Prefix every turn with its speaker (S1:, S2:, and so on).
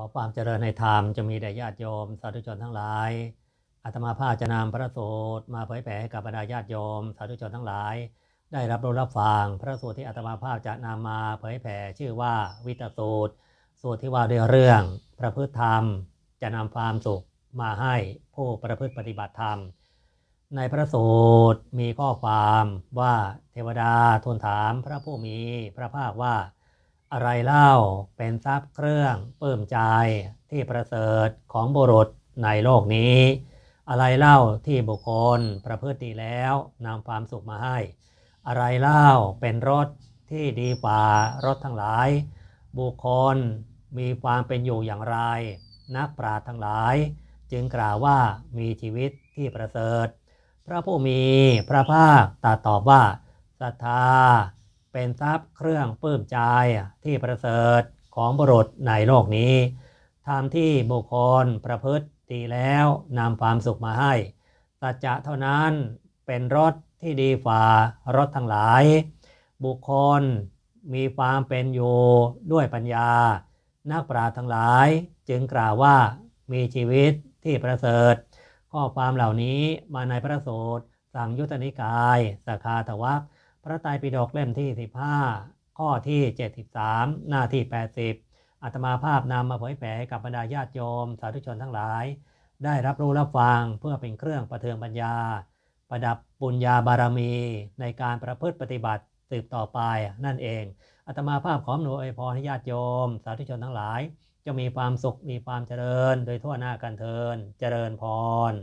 S1: ขอความเจริญในธรรมจะมีแด่ญาติโยม สาธุชนทั้งหลายอาตมาภาจะนำพระสูตรมาเผยแผ่ให้กับบรรดาญาติโยม สาธุชนทั้งหลาย ได้รับรู้รับฟังพระสูตรที่อาตมาภาพจะนำมาเผยแผ่ชื่อว่าวิตสูตรสูตรที่ว่า ด้วยเรื่องประพฤติธรรมจะนำความสุขมาให้ผู้ประพฤติปฏิบัติธรรม ในพระสูตรมีข้อความว่าเทวดาทูลถามพระผู้มีพระภาคว่าอะไรเล่าเป็นทรัพย์เครื่องเพิ่มใจที่ประเสริฐของบุรุษในโลกนี้ อะไรเล่าที่บุคคลประพฤติดีแล้วนำความสุขมาให้ อะไรเล่าเป็นรถที่ดีกว่ารถทั้งหลาย บุคคลมีความเป็นอยู่อย่างไร นักปราชญ์ทั้งหลาย จึงกล่าวว่ามีชีวิตที่ประเสริฐ พระผู้มีพระภาคตรัสตอบว่าศรัทธาเป็นทรัพย์เครื่องปลื้มใจที่ประเสริฐของบุรุษในโลกนี้ทำที่บุคคลประพฤติดีแล้วนำความสุขมาให้สัจจะเท่านั้นเป็นรถ ที่ดีฝ่า รถทั้งหลาย บุคคลมีความเป็นอยู่ด้วยปัญญา นักปราชญ์ทั้งหลายจึงกล่าวว่ามีชีวิตที่ประเสริฐ ข้อความเหล่านี้มาในพระสูตรสั่งยุตตนิกายสาขาทวัคพระไตรปิฎกเล่มที่ 15 ข้อที่ 73 หน้าที่ 80อาตมาภาพนำมาเผยแผ่กับบรรดาญาติโยม สาธุชนทั้งหลาย ได้รับรู้รับฟังเพื่อเป็นเครื่องประเทืองปัญญา ประดับปุญญาบารมี ในการประพฤติปฏิบัติ สืบต่อไป นั่นเองอาตมาภาพขออหนูอวยพรให้ญาติโยม สาธุชนทั้งหลาย จะมีความสุขมีความเจริญ โดยทั่วหน้ากันเทินเจริญพร